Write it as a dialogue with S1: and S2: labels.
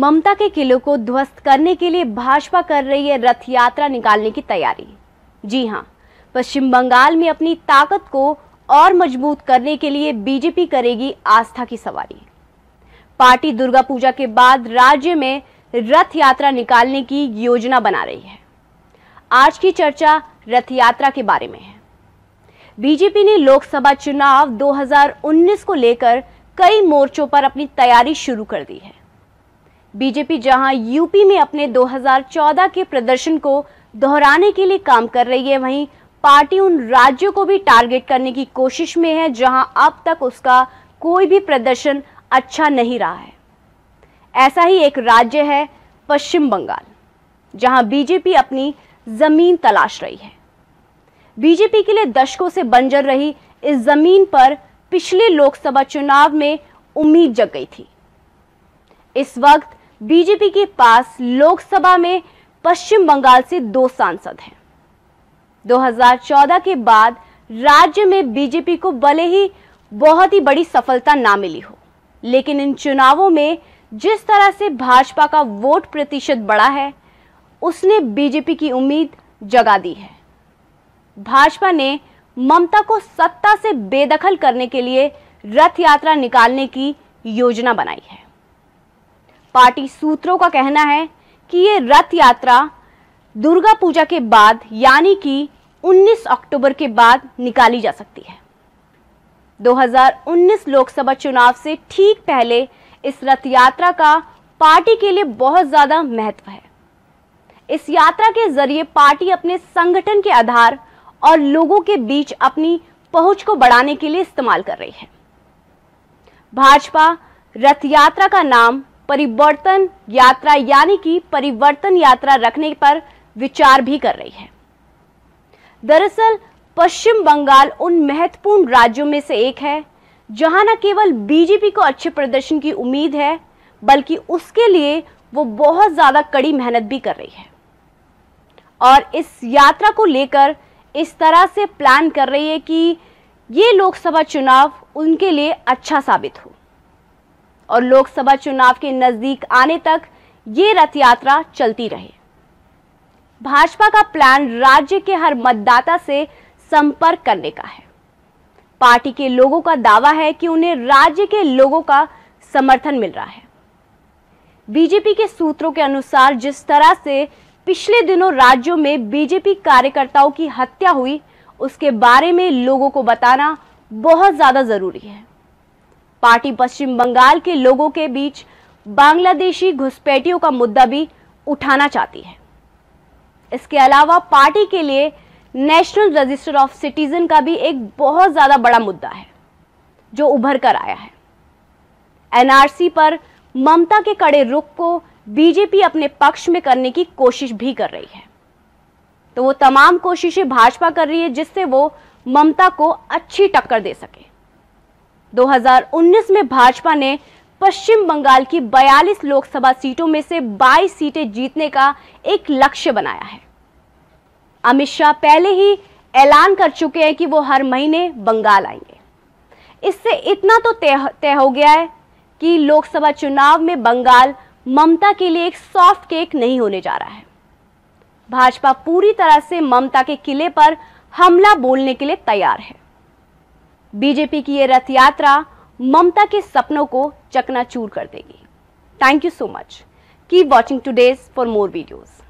S1: ममता के किलों को ध्वस्त करने के लिए भाजपा कर रही है रथ यात्रा निकालने की तैयारी जी हाँ पश्चिम बंगाल में अपनी ताकत को और मजबूत करने के लिए बीजेपी करेगी आस्था की सवारी पार्टी दुर्गा पूजा के बाद राज्य में रथ यात्रा निकालने की योजना बना रही है आज की चर्चा रथ यात्रा के बारे में है बीजेपी ने लोकसभा चुनाव 2019 को लेकर कई मोर्चों पर अपनी तैयारी शुरू कर दी है बीजेपी जहां यूपी में अपने 2014 के प्रदर्शन को दोहराने के लिए काम कर रही है वहीं पार्टी उन राज्यों को भी टारगेट करने की कोशिश में है जहां अब तक उसका कोई भी प्रदर्शन अच्छा नहीं रहा है ऐसा ही एक राज्य है पश्चिम बंगाल जहां बीजेपी अपनी जमीन तलाश रही है बीजेपी के लिए दशकों से बंजर रही इस जमीन पर पिछले लोकसभा चुनाव में उम्मीद जग गई थी इस वक्त बीजेपी के पास लोकसभा में पश्चिम बंगाल से दो सांसद हैं 2014 के बाद राज्य में बीजेपी को भले ही बहुत ही बड़ी सफलता ना मिली हो लेकिन इन चुनावों में जिस तरह से भाजपा का वोट प्रतिशत बढ़ा है उसने बीजेपी की उम्मीद जगा दी है भाजपा ने ममता को सत्ता से बेदखल करने के लिए रथ यात्रा निकालने की योजना बनाई है पार्टी सूत्रों का कहना है कि ये रथ यात्रा दुर्गा पूजा के बाद यानी कि 19 अक्टूबर के बाद निकाली जा सकती है 2019 लोकसभा चुनाव से ठीक पहले इस रथ यात्रा का पार्टी के लिए बहुत ज़्यादा महत्व है इस यात्रा के जरिए पार्टी अपने संगठन के आधार और लोगों के बीच अपनी पहुंच को बढ़ाने के लिए इस्तेमाल कर रही है भाजपा रथ यात्रा का नाम परिवर्तन यात्रा यानी कि परिवर्तन यात्रा रखने पर विचार भी कर रही है दरअसल पश्चिम बंगाल उन महत्वपूर्ण राज्यों में से एक है जहां न केवल बीजेपी को अच्छे प्रदर्शन की उम्मीद है बल्कि उसके लिए वो बहुत ज़्यादा कड़ी मेहनत भी कर रही है और इस यात्रा को लेकर इस तरह से प्लान कर रही है कि ये लोकसभा चुनाव उनके लिए अच्छा साबित हो और लोकसभा चुनाव के नजदीक आने तक ये रथ यात्रा चलती रहे भाजपा का प्लान राज्य के हर मतदाता से संपर्क करने का है पार्टी के लोगों का दावा है कि उन्हें राज्य के लोगों का समर्थन मिल रहा है बीजेपी के सूत्रों के अनुसार जिस तरह से पिछले दिनों राज्यों में बीजेपी कार्यकर्ताओं की हत्या हुई उसके बारे में लोगों को बताना बहुत ज्यादा जरूरी है पार्टी पश्चिम बंगाल के लोगों के बीच बांग्लादेशी घुसपैठियों का मुद्दा भी उठाना चाहती है इसके अलावा पार्टी के लिए नेशनल रजिस्टर ऑफ सिटीजन का भी एक बहुत ज़्यादा बड़ा मुद्दा है जो उभर कर आया है एनआरसी पर ममता के कड़े रुख को बीजेपी अपने पक्ष में करने की कोशिश भी कर रही है तो वो तमाम कोशिशें भाजपा कर रही है जिससे वो ममता को अच्छी टक्कर दे सके 2019 में भाजपा ने पश्चिम बंगाल की 42 लोकसभा सीटों में से 22 सीटें जीतने का एक लक्ष्य बनाया है अमित शाह पहले ही ऐलान कर चुके हैं कि वो हर महीने बंगाल आएंगे इससे इतना तो तय हो गया है कि लोकसभा चुनाव में बंगाल ममता के लिए एक सॉफ्ट केक नहीं होने जा रहा है भाजपा पूरी तरह से ममता के किले पर हमला बोलने के लिए तैयार है बीजेपी की ये रथ यात्रा ममता के सपनों को चकनाचूर कर देगी thank you so much keep watching today's for more videos